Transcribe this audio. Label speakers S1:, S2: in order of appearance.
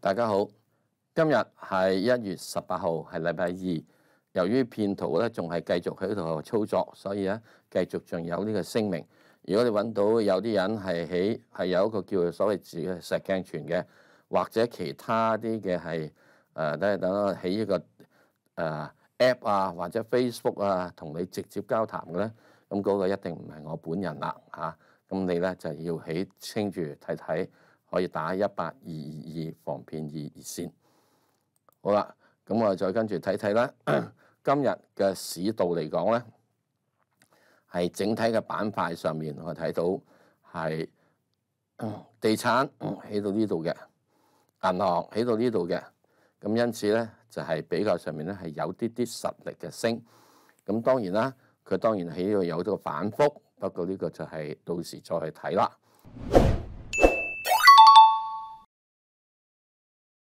S1: 大家好，今日系一月十八号，系礼拜二。由于骗徒咧仲系继续喺度操作，所以咧继续仲有呢个声明。如果你揾到有啲人系喺系有一个叫做所谓自嘅石镜泉嘅，或者其他啲嘅系诶，等等，起一个诶。App 啊或者 Facebook 啊同你直接交談嘅咧，咁嗰個一定唔係我本人啦嚇，咁你咧就要起清住睇睇，可以打一八二二二防騙二二線。好啦，咁我再跟住睇睇啦，今日嘅市道嚟講咧，係整體嘅板塊上面我睇到係地產起到呢度嘅，銀行起到呢度嘅，咁因此咧。就係比較上面咧係有啲啲實力嘅升，咁當然啦，佢當然呢度有咗個反覆，不過呢個就係到時再去睇啦。